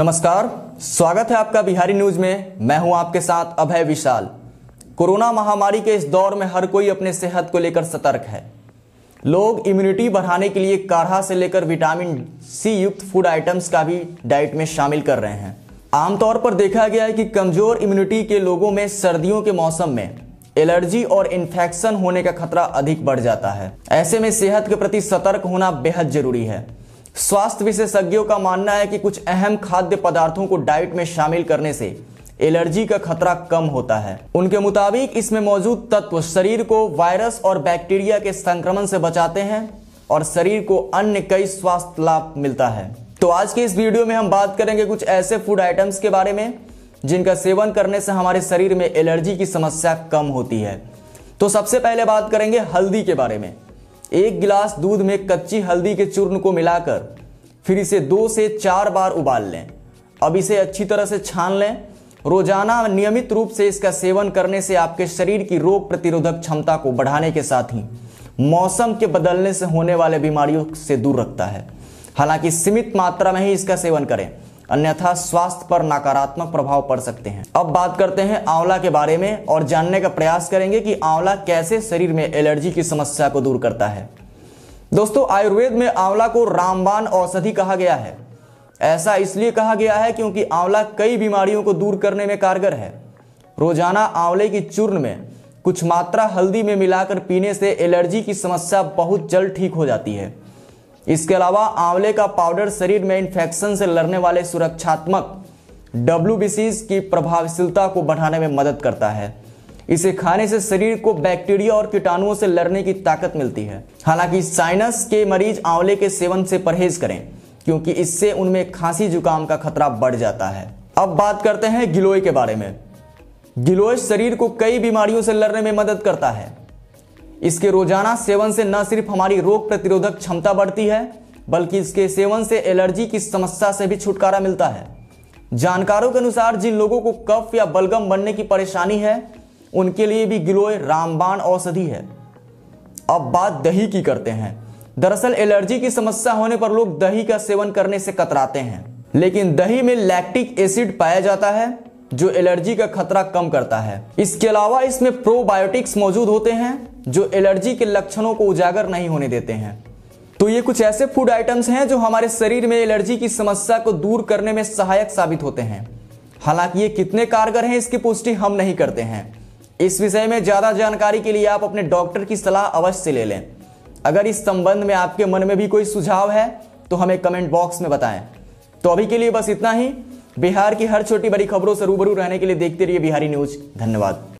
नमस्कार स्वागत है आपका बिहारी न्यूज में मैं हूं आपके साथ अभय विशाल कोरोना महामारी के इस दौर में हर कोई अपने सेहत को लेकर सतर्क है लोग इम्यूनिटी बढ़ाने के लिए काढ़ा से लेकर विटामिन सी युक्त फूड आइटम्स का भी डाइट में शामिल कर रहे हैं आमतौर पर देखा गया है कि कमजोर इम्यूनिटी के लोगों में सर्दियों के मौसम में एलर्जी और इन्फेक्शन होने का खतरा अधिक बढ़ जाता है ऐसे में सेहत के प्रति सतर्क होना बेहद जरूरी है स्वास्थ्य विशेषज्ञों का मानना है कि कुछ अहम खाद्य पदार्थों को डाइट में शामिल करने से एलर्जी का खतरा कम होता है उनके मुताबिक इसमें मौजूद तत्व शरीर को वायरस और बैक्टीरिया के संक्रमण से बचाते हैं और शरीर को अन्य कई स्वास्थ्य लाभ मिलता है तो आज के इस वीडियो में हम बात करेंगे कुछ ऐसे फूड आइटम्स के बारे में जिनका सेवन करने से हमारे शरीर में एलर्जी की समस्या कम होती है तो सबसे पहले बात करेंगे हल्दी के बारे में एक गिलास दूध में कच्ची हल्दी के चूर्ण को मिलाकर फिर इसे दो से चार बार उबाल लें अब इसे अच्छी तरह से छान लें रोजाना नियमित रूप से इसका सेवन करने से आपके शरीर की रोग प्रतिरोधक क्षमता को बढ़ाने के साथ ही मौसम के बदलने से होने वाले बीमारियों से दूर रखता है हालांकि सीमित मात्रा में ही इसका सेवन करें अन्यथा स्वास्थ्य पर नकारात्मक प्रभाव पड़ सकते हैं अब बात करते हैं आंवला के बारे में और जानने का प्रयास करेंगे कि आंवला कैसे शरीर में एलर्जी की समस्या को दूर करता है दोस्तों आयुर्वेद में आंवला को रामबान औषधि कहा गया है ऐसा इसलिए कहा गया है क्योंकि आंवला कई बीमारियों को दूर करने में कारगर है रोजाना आंवले की चूर्ण में कुछ मात्रा हल्दी में मिलाकर पीने से एलर्जी की समस्या बहुत जल्द ठीक हो जाती है इसके अलावा आंवले का पाउडर शरीर में इंफेक्शन से लड़ने वाले सुरक्षात्मक डब्ल्यू की प्रभावशीलता को बढ़ाने में मदद करता है इसे खाने से शरीर को बैक्टीरिया और कीटाणुओं से लड़ने की ताकत मिलती है हालांकि साइनस के मरीज आंवले के सेवन से परहेज करें क्योंकि इससे उनमें खांसी जुकाम का खतरा बढ़ जाता है अब बात करते हैं गिलोय के बारे में गिलोय शरीर को कई बीमारियों से लड़ने में मदद करता है इसके रोजाना सेवन से न सिर्फ हमारी रोग प्रतिरोधक क्षमता बढ़ती है बल्कि इसके सेवन से एलर्जी की समस्या से भी छुटकारा मिलता है जानकारों के अनुसार जिन लोगों को कफ या बलगम बनने की परेशानी है उनके लिए भी गिलोय रामबाण औषधि है अब बात दही की करते हैं दरअसल एलर्जी की समस्या होने पर लोग दही का सेवन करने से कतराते हैं लेकिन दही में लैक्टिक एसिड पाया जाता है जो एलर्जी का खतरा कम करता है इसके अलावा इसमें प्रोबायोटिक्स मौजूद होते हैं जो एलर्जी के लक्षणों को उजागर नहीं होने देते हैं तो ये कुछ ऐसे फूड आइटम्स हैं जो हमारे शरीर में एलर्जी की समस्या को दूर करने में सहायक साबित होते हैं हालांकि ये कितने कारगर हैं इसकी पुष्टि हम नहीं करते हैं इस विषय में ज़्यादा जानकारी के लिए आप अपने डॉक्टर की सलाह अवश्य ले लें अगर इस संबंध में आपके मन में भी कोई सुझाव है तो हमें कमेंट बॉक्स में बताएं तो अभी के लिए बस इतना ही बिहार की हर छोटी बड़ी खबरों से रूबरू रहने के लिए देखते रहिए बिहारी न्यूज धन्यवाद